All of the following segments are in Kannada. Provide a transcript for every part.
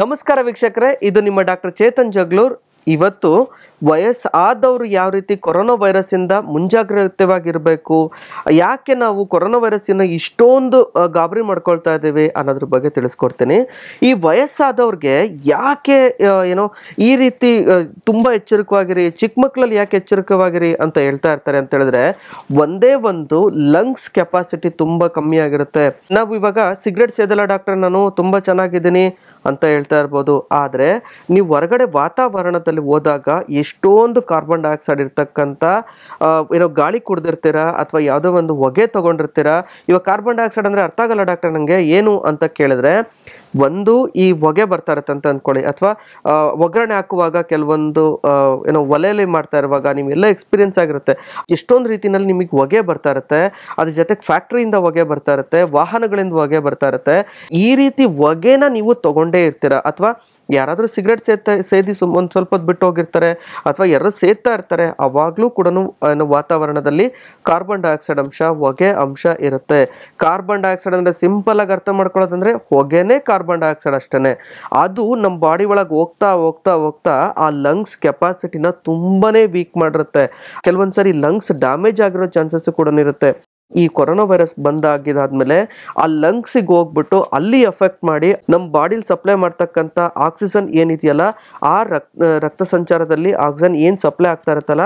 ನಮಸ್ಕಾರ ವೀಕ್ಷಕರೇ ಇದು ನಿಮ್ಮ ಡಾಕ್ಟರ್ ಚೇತನ್ ಜಗ್ಲೂರ್ ಇವತ್ತು ವಯಸ್ಸಾದವರು ಯಾವ ರೀತಿ ಕೊರೋನಾ ವೈರಸ್ಸಿಂದ ಮುಂಜಾಗ್ರತವಾಗಿರಬೇಕು ಯಾಕೆ ನಾವು ಕೊರೋನಾ ವೈರಸ್ಸಿನ ಇಷ್ಟೊಂದು ಗಾಬರಿ ಮಾಡ್ಕೊಳ್ತಾ ಇದ್ದೀವಿ ಅನ್ನೋದ್ರ ಬಗ್ಗೆ ತಿಳಿಸ್ಕೊಡ್ತೀನಿ ಈ ವಯಸ್ಸಾದವ್ರಿಗೆ ಯಾಕೆ ಏನೋ ಈ ರೀತಿ ತುಂಬ ಎಚ್ಚರಿಕವಾಗಿರಿ ಚಿಕ್ಕ ಮಕ್ಕಳಲ್ಲಿ ಯಾಕೆ ಎಚ್ಚರಿಕವಾಗಿರಿ ಅಂತ ಹೇಳ್ತಾ ಇರ್ತಾರೆ ಅಂತ ಹೇಳಿದ್ರೆ ಒಂದೇ ಒಂದು ಲಂಗ್ಸ್ ಕೆಪಾಸಿಟಿ ತುಂಬ ಕಮ್ಮಿ ಆಗಿರುತ್ತೆ ನಾವು ಇವಾಗ ಸಿಗರೇಟ್ ಸೇದಲ್ಲ ಡಾಕ್ಟರ್ ನಾನು ತುಂಬ ಚೆನ್ನಾಗಿದ್ದೀನಿ ಅಂತ ಹೇಳ್ತಾ ಇರ್ಬೋದು ಆದರೆ ನೀವು ಹೊರಗಡೆ ವಾತಾವರಣದಲ್ಲಿ ಪ್ರಮಾಣದಲ್ಲಿ ಹೋದಾಗ ಎಷ್ಟೊಂದು ಕಾರ್ಬನ್ ಡೈಆಕ್ಸೈಡ್ ಇರ್ತಕ್ಕಂಥ ಏನೋ ಗಾಳಿ ಕುಡ್ದಿರ್ತೀರ ಅಥವಾ ಯಾವುದೋ ಒಂದು ಹೊಗೆ ತೊಗೊಂಡಿರ್ತೀರ ಇವಾಗ ಕಾರ್ಬನ್ ಡೈಆಕ್ಸೈಡ್ ಅಂದರೆ ಅರ್ಥ ಆಗಲ್ಲ ಡಾಕ್ಟರ್ ನನಗೆ ಏನು ಅಂತ ಕೇಳಿದ್ರೆ ಒಂದು ಈ ಹೊಗೆ ಬರ್ತಾ ಇರುತ್ತೆ ಅಂತ ಅಂದ್ಕೊಳ್ಳಿ ಅಥವಾ ಒಗ್ಗರಣೆ ಹಾಕುವಾಗ ಕೆಲವೊಂದು ಏನೋ ಒಲೆಯಲ್ಲಿ ಮಾಡ್ತಾ ಇರುವಾಗ ನಿಮಗೆಲ್ಲ ಎಕ್ಸ್ಪೀರಿಯನ್ಸ್ ಆಗಿರುತ್ತೆ ಎಷ್ಟೊಂದು ರೀತಿಯಲ್ಲಿ ನಿಮಗೆ ಹೊಗೆ ಬರ್ತಾ ಇರುತ್ತೆ ಅದ್ರ ಜೊತೆಗೆ ಫ್ಯಾಕ್ಟ್ರಿಯಿಂದ ಹೊಗೆ ಬರ್ತಾ ಇರುತ್ತೆ ವಾಹನಗಳಿಂದ ಹೊಗೆ ಬರ್ತಾ ಇರುತ್ತೆ ಈ ರೀತಿ ಹೊಗೆನ ನೀವು ತಗೊಂಡೇ ಇರ್ತೀರ ಅಥವಾ ಯಾರಾದರೂ ಸಿಗರೆಟ್ ಸೇದಿ ಸುಮ್ ಒಂದು ಸ್ವಲ್ಪ ಹೊರಗೆ ಬಿಟ್ಟೋಗಿರ್ತಾರೆ ಅಥವಾ ಎರಡು ಸೇರ್ತಾ ಇರ್ತಾರೆ ಅವಾಗಲೂ ಕೂಡ ವಾತಾವರಣದಲ್ಲಿ ಕಾರ್ಬನ್ ಡೈಆಕ್ಸೈಡ್ ಅಂಶ ಹೊಗೆ ಅಂಶ ಇರುತ್ತೆ ಕಾರ್ಬನ್ ಡೈಆಕ್ಸೈಡ್ ಅಂದರೆ ಸಿಂಪಲ್ ಆಗಿ ಅರ್ಥ ಮಾಡ್ಕೊಳ್ಳೋದಂದ್ರೆ ಹೊಗೆನೇ ಕಾರ್ಬನ್ ಡೈಆಕ್ಸೈಡ್ ಅಷ್ಟೇ ಅದು ನಮ್ಮ ಬಾಡಿ ಒಳಗೆ ಹೋಗ್ತಾ ಹೋಗ್ತಾ ಹೋಗ್ತಾ ಆ ಲಂಗ್ಸ್ ಕೆಪಾಸಿಟಿನ ತುಂಬಾನೇ ವೀಕ್ ಮಾಡಿರುತ್ತೆ ಕೆಲವೊಂದ್ಸರಿ ಲಂಗ್ಸ್ ಡ್ಯಾಮೇಜ್ ಆಗಿರೋ ಚಾನ್ಸಸ್ ಕೂಡ ಇರುತ್ತೆ ಈ ಕೊರೋನಾ ವೈರಸ್ ಬಂದಾಗಿದಾದ್ಮೇಲೆ ಆ ಲಂಗ್ಸಿಗೆ ಹೋಗ್ಬಿಟ್ಟು ಅಲ್ಲಿ ಎಫೆಕ್ಟ್ ಮಾಡಿ ನಮ್ಮ ಬಾಡಿಲಿ ಸಪ್ಲೈ ಮಾಡ್ತಕ್ಕಂಥ ಆಕ್ಸಿಜನ್ ಏನಿದೆಯಲ್ಲ ಆ ರಕ್ತ ರಕ್ತ ಸಂಚಾರದಲ್ಲಿ ಆಕ್ಸಿಜನ್ ಏನು ಸಪ್ಲೈ ಆಗ್ತಾ ಇರುತ್ತಲ್ಲ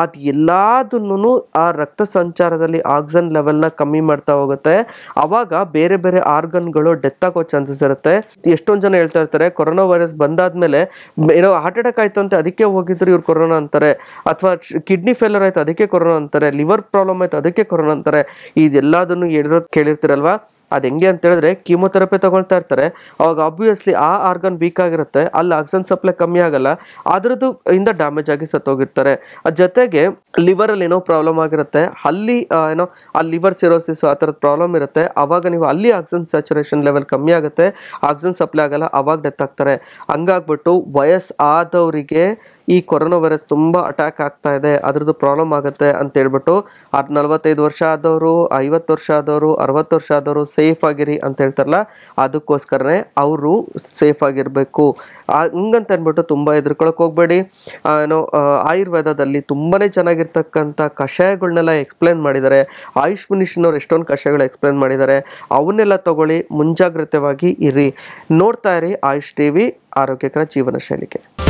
ಅದು ಎಲ್ಲಾದನ್ನು ಆ ರಕ್ತ ಸಂಚಾರದಲ್ಲಿ ಆಕ್ಸಿಜನ್ ಲೆವೆಲ್ನ ಕಮ್ಮಿ ಮಾಡ್ತಾ ಹೋಗುತ್ತೆ ಅವಾಗ ಬೇರೆ ಬೇರೆ ಆರ್ಗನ್ಗಳು ಡೆತ್ ಆಗೋ ಚಾನ್ಸಸ್ ಇರುತ್ತೆ ಎಷ್ಟೊಂದು ಜನ ಹೇಳ್ತಾ ಇರ್ತಾರೆ ಕೊರೋನಾ ವೈರಸ್ ಬಂದಾದ್ಮೇಲೆ ಏನೋ ಹಾರ್ಟ್ ಅಟ್ಯಾಕ್ ಆಯ್ತು ಅಂತ ಅದಕ್ಕೆ ಹೋಗಿದ್ರು ಇವ್ರು ಕೊರೋನಾ ಅಂತಾರೆ ಅಥವಾ ಕಿಡ್ನಿ ಫೇಲರ್ ಆಯ್ತು ಅದಕ್ಕೆ ಕೊರೋನಾ ಅಂತಾರೆ ಲಿವರ್ ಪ್ರಾಬ್ಲಮ್ ಆಯ್ತು ಅದಕ್ಕೆ ಕೊರೋನಾ ಅಂತಾರೆ ಇದೆಲ್ಲದನ್ನು ಹೇಳಿರೋ ಕೇಳಿರ್ತಿರಲ್ವಾ ಅದು ಹೆಂಗೆ ಅಂತ ಹೇಳಿದ್ರೆ ಕೀಮೋಥೆರಪಿ ತಗೊಳ್ತಾ ಇರ್ತಾರೆ ಅವಾಗ ಆಬ್ವಿಯಸ್ಲಿ ಆ ಆರ್ಗನ್ ವೀಕ್ ಆಗಿರುತ್ತೆ ಅಲ್ಲಿ ಆಕ್ಸಿಜನ್ ಸಪ್ಲೈ ಕಮ್ಮಿ ಆಗಲ್ಲ ಅದರದ್ದು ಇಂದ ಡ್ಯಾಮೇಜ್ ಆಗಿ ಸತ್ತೋಗಿರ್ತಾರೆ ಜೊತೆಗೆ ಲಿವರ್ ಅಲ್ಲಿ ಏನೋ ಪ್ರಾಬ್ಲಮ್ ಆಗಿರುತ್ತೆ ಅಲ್ಲಿ ಏನೋ ಆ ಲಿವರ್ ಸಿರೋಸಿಸ್ ಆ ಥರದ ಪ್ರಾಬ್ಲಮ್ ಇರುತ್ತೆ ಅವಾಗ ನೀವು ಅಲ್ಲಿ ಆಕ್ಸಿಜನ್ ಸ್ಯಾಚುರೇಷನ್ ಲೆವೆಲ್ ಕಮ್ಮಿ ಆಗುತ್ತೆ ಆಕ್ಸಿಜನ್ ಸಪ್ಲೈ ಆಗಲ್ಲ ಅವಾಗ ಡೆತ್ ಆಗ್ತಾರೆ ಹಂಗಾಗ್ಬಿಟ್ಟು ಆದವರಿಗೆ ಈ ಕೊರೋನಾ ವೈರಸ್ ತುಂಬ ಅಟ್ಯಾಕ್ ಆಗ್ತಾ ಇದೆ ಅದ್ರದ್ದು ಪ್ರಾಬ್ಲಮ್ ಆಗುತ್ತೆ ಅಂತ ಹೇಳ್ಬಿಟ್ಟು ಅದು ನಲವತ್ತೈದು ವರ್ಷ ಆದವರು ಐವತ್ತು ವರ್ಷ ಆದವರು ಅರವತ್ತು ವರ್ಷ ಆದವರು ಸೇಫ್ ಆಗಿರಿ ಅಂತ ಹೇಳ್ತಾರಲ್ಲ ಅದಕ್ಕೋಸ್ಕರನೇ ಅವರು ಸೇಫ್ ಆಗಿರಬೇಕು ಹಂಗಂತ ಅಂದ್ಬಿಟ್ಟು ತುಂಬ ಎದುರ್ಕೊಳಕ್ಕೆ ಹೋಗಬೇಡಿ ಏನೋ ಆಯುರ್ವೇದದಲ್ಲಿ ತುಂಬಾ ಚೆನ್ನಾಗಿರ್ತಕ್ಕಂಥ ಕಷಾಯಗಳನ್ನೆಲ್ಲ ಎಕ್ಸ್ಪ್ಲೇನ್ ಮಾಡಿದ್ದಾರೆ ಆಯುಷ್ ಮಿನಿಷನ್ ಅವ್ರು ಎಷ್ಟೊಂದು ಕಷಾಯಗಳು ಎಕ್ಸ್ಪ್ಲೇನ್ ಮಾಡಿದ್ದಾರೆ ಅವನ್ನೆಲ್ಲ ತಗೊಳ್ಳಿ ಮುಂಜಾಗ್ರತೆವಾಗಿ ಇರಿ ನೋಡ್ತಾ ಇರಿ ಆಯುಷ್ ವಿ ಆರೋಗ್ಯಕರ ಜೀವನ ಶೈಲಿಗೆ